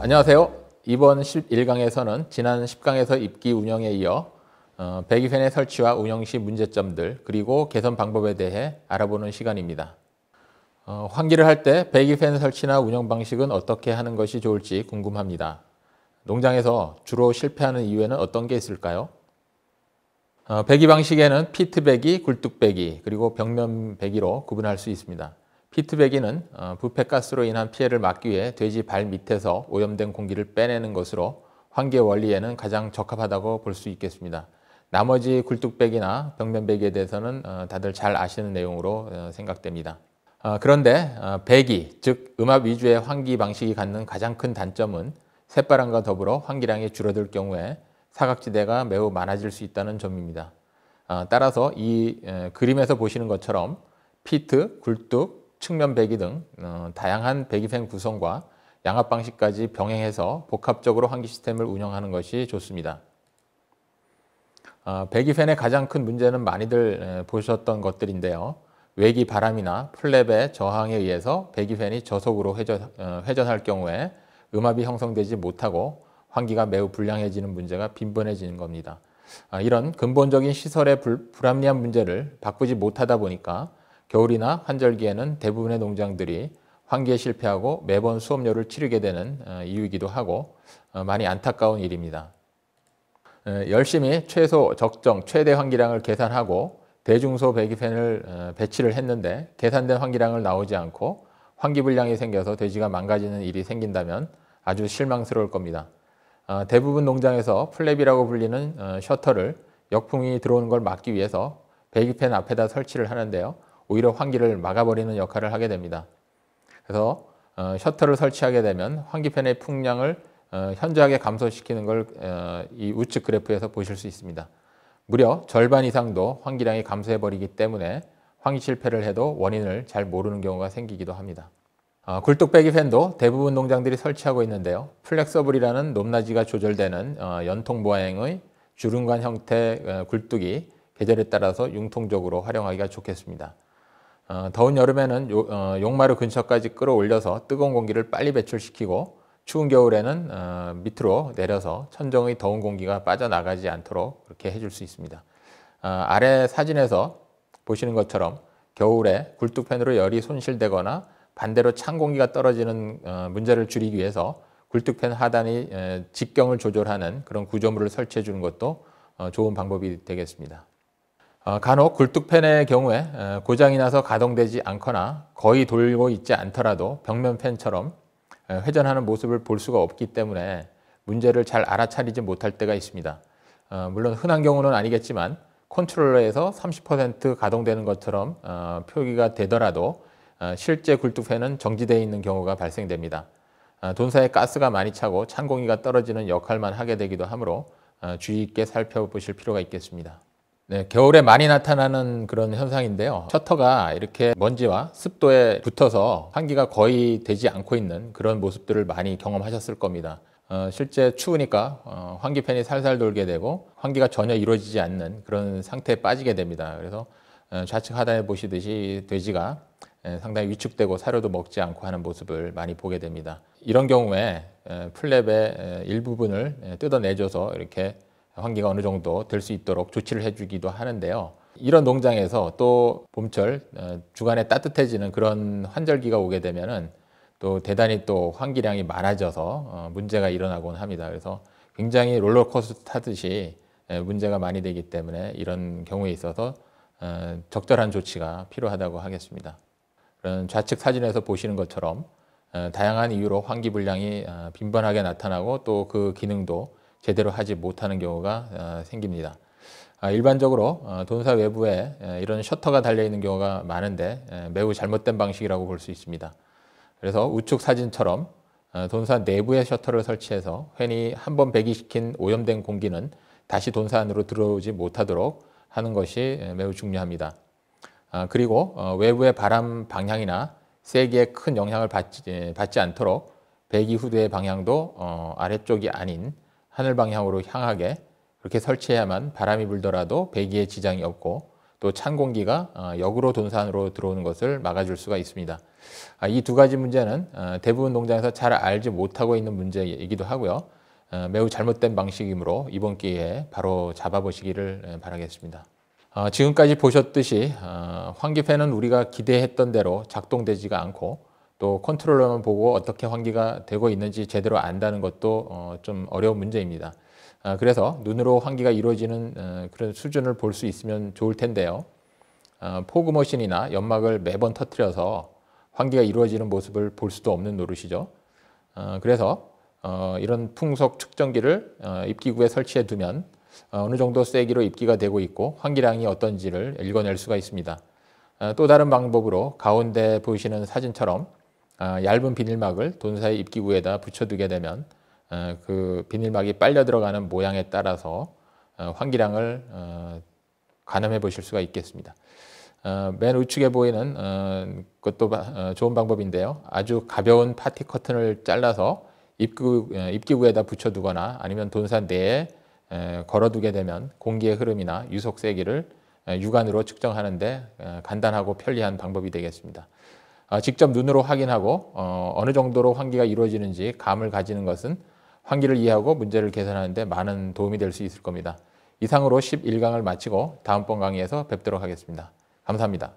안녕하세요. 이번 11강에서는 지난 10강에서 입기 운영에 이어 어, 배기팬의 설치와 운영 시 문제점들 그리고 개선 방법에 대해 알아보는 시간입니다. 어, 환기를 할 때 배기팬 설치나 운영 방식은 어떻게 하는 것이 좋을지 궁금합니다. 농장에서 주로 실패하는 이유에는 어떤 게 있을까요? 어, 배기 방식에는 피트 배기, 굴뚝 배기, 그리고 벽면 배기로 구분할 수 있습니다. 피트백이는 어, 부패가스로 인한 피해를 막기 위해 돼지 발 밑에서 오염된 공기를 빼내는 것으로 환기 원리에는 가장 적합하다고 볼 수 있겠습니다. 나머지 굴뚝백이나벽면백에 대해서는 어, 다들 잘 아시는 내용으로 어, 생각됩니다. 그런데 백이, 즉 음압 위주의 환기 방식이 갖는 가장 큰 단점은 새바람과 더불어 환기량이 줄어들 경우에 사각지대가 매우 많아질 수 있다는 점입니다. 따라서 이 그림에서 보시는 것처럼 피트, 굴뚝, 측면 배기 등 어, 다양한 배기팬 구성과 양압 방식까지 병행해서 복합적으로 환기 시스템을 운영하는 것이 좋습니다. 어, 배기팬의 가장 큰 문제는 많이들 보셨던 것들인데요. 외기 바람이나 플랩의 저항에 의해서 배기팬이 저속으로 회전, 어, 회전할 경우에 음압이 형성되지 못하고 환기가 매우 불량해지는 문제가 빈번해지는 겁니다. 아, 이런 근본적인 시설의 불, 불합리한 문제를 바꾸지 못하다 보니까 겨울이나 환절기에는 대부분의 농장들이 환기에 실패하고 매번 수업료를 치르게 되는 어, 이유이기도 하고 어, 많이 안타까운 일입니다. 어, 열심히 최소 적정 최대 환기량을 계산하고 대중소 배기팬을 배치를 했는데 계산된 환기량을 나오지 않고 환기 불량이 생겨서 돼지가 망가지는 일이 생긴다면 아주 실망스러울 겁니다. 대부분 농장에서 플랩이라고 불리는 셔터를 역풍이 들어오는 걸 막기 위해서 배기팬 앞에다 설치를 하는데요. 오히려 환기를 막아버리는 역할을 하게 됩니다. 그래서 어, 셔터를 설치하게 되면 환기팬의 풍량을 어, 현저하게 감소시키는 걸이 어, 우측 그래프에서 보실 수 있습니다. 무려 절반 이상도 환기량이 감소해버리기 때문에 환기 실패를 해도 원인을 잘 모르는 경우가 생기기도 합니다. 굴뚝빼기 팬도 대부분 농장들이 설치하고 있는데요. 플렉서블이라는 높낮이가 조절되는 연통 모양의 주름관 형태 굴뚝이 계절에 따라서 융통적으로 활용하기가 좋겠습니다. 어, 더운 여름에는 어, 용마루 근처까지 끌어올려서 뜨거운 공기를 빨리 배출시키고 추운 겨울에는 어, 밑으로 내려서 천정의 더운 공기가 빠져나가지 않도록 그렇게 해줄 수 있습니다. 아래 사진에서 보시는 것처럼 겨울에 굴뚝팬으로 열이 손실되거나 반대로 찬 공기가 떨어지는 문제를 줄이기 위해서 굴뚝팬 하단의 직경을 조절하는 그런 구조물을 설치해 주는 것도 좋은 방법이 되겠습니다. 어, 간혹 굴뚝팬의 경우에 고장이 나서 가동되지 않거나 거의 돌고 있지 않더라도 벽면팬처럼 회전하는 모습을 볼 수가 없기 때문에 문제를 잘 알아차리지 못할 때가 있습니다. 어, 물론 흔한 경우는 아니겠지만 컨트롤러에서 30% 가동되는 것처럼 어, 표기가 되더라도 실제 굴뚝팬은 정지되어 있는 경우가 발생됩니다. 돈사에 가스가 많이 차고 찬공기가 떨어지는 역할만 하게 되기도 하므로 주의 있게 살펴보실 필요가 있겠습니다. 네, 겨울에 많이 나타나는 그런 현상인데요. 셔터가 이렇게 먼지와 습도에 붙어서 환기가 거의 되지 않고 있는 그런 모습들을 많이 경험하셨을 겁니다. 어, 실제 추우니까 어, 환기팬이 살살 돌게 되고 환기가 전혀 이루어지지 않는 그런 상태에 빠지게 됩니다. 그래서 어, 좌측 하단에 보시듯이 돼지가 예, 상당히 위축되고 사료도 먹지 않고 하는 모습을 많이 보게 됩니다. 이런 경우에 플랩의 일부분을 뜯어내줘서 이렇게 환기가 어느 정도 될 수 있도록 조치를 해주기도 하는데요. 이런 농장에서 또 봄철 어, 주간에 따뜻해지는 그런 환절기가 오게 되면은 또 대단히 또 환기량이 많아져서 어, 문제가 일어나곤 합니다. 그래서 굉장히 롤러코스터 타듯이 예, 문제가 많이 되기 때문에 이런 경우에 있어서 어, 적절한 조치가 필요하다고 하겠습니다. 그런 좌측 사진에서 보시는 것처럼 다양한 이유로 환기 불량이 빈번하게 나타나고 또 그 기능도 제대로 하지 못하는 경우가 어, 생깁니다. 아, 일반적으로 어, 돈사 외부에 이런 셔터가 달려있는 경우가 많은데 매우 잘못된 방식이라고 볼 수 있습니다. 그래서 우측 사진처럼 어, 돈사 내부에 셔터를 설치해서 팬이 한번 배기시킨 오염된 공기는 다시 돈사 안으로 들어오지 못하도록 하는 것이 매우 중요합니다. 아, 그리고 외부의 바람 방향이나 세기에 큰 영향을 받지 않도록 배기 후드의 방향도 아래쪽이 아닌 하늘 방향으로 향하게 그렇게 설치해야만 바람이 불더라도 배기에 지장이 없고 또 찬 공기가 어, 역으로 돈산으로 들어오는 것을 막아줄 수가 있습니다. 아, 이두 가지 문제는 어, 대부분 농장에서 잘 알지 못하고 있는 문제이기도 하고요. 어, 매우 잘못된 방식이므로 이번 기회에 바로 잡아보시기를 예, 바라겠습니다. 지금까지 보셨듯이 환기팬은 우리가 기대했던 대로 작동되지가 않고 또 컨트롤러만 보고 어떻게 환기가 되고 있는지 제대로 안다는 것도 어, 좀 어려운 문제입니다. 아, 그래서 눈으로 환기가 이루어지는 어, 그런 수준을 볼 수 있으면 좋을 텐데요. 아, 포그 머신이나 연막을 매번 터트려서 환기가 이루어지는 모습을 볼 수도 없는 노릇이죠. 아, 그래서 어, 이런 풍속 측정기를 입기구에 설치해 두면 어느 정도 세기로 입기가 되고 있고 환기량이 어떤지를 읽어낼 수가 있습니다. 또 다른 방법으로 가운데 보이시는 사진처럼 아, 얇은 비닐막을 돈사의 입기구에다 붙여두게 되면 어, 그 비닐막이 빨려 들어가는 모양에 따라서 어, 환기량을 어, 가늠해 보실 수가 있겠습니다. 맨 우측에 보이는 것도 좋은 방법인데요. 아주 가벼운 파티 커튼을 잘라서 입기구에다 붙여두거나 아니면 돈사 내에 걸어두게 되면 공기의 흐름이나 유속 세기를 육안으로 측정하는데 간단하고 편리한 방법이 되겠습니다. 아, 직접 눈으로 확인하고 어, 어느 정도로 환기가 이루어지는지 감을 가지는 것은 환기를 이해하고 문제를 개선하는데 많은 도움이 될 수 있을 겁니다. 이상으로 11강을 마치고 다음번 강의에서 뵙도록 하겠습니다. 감사합니다.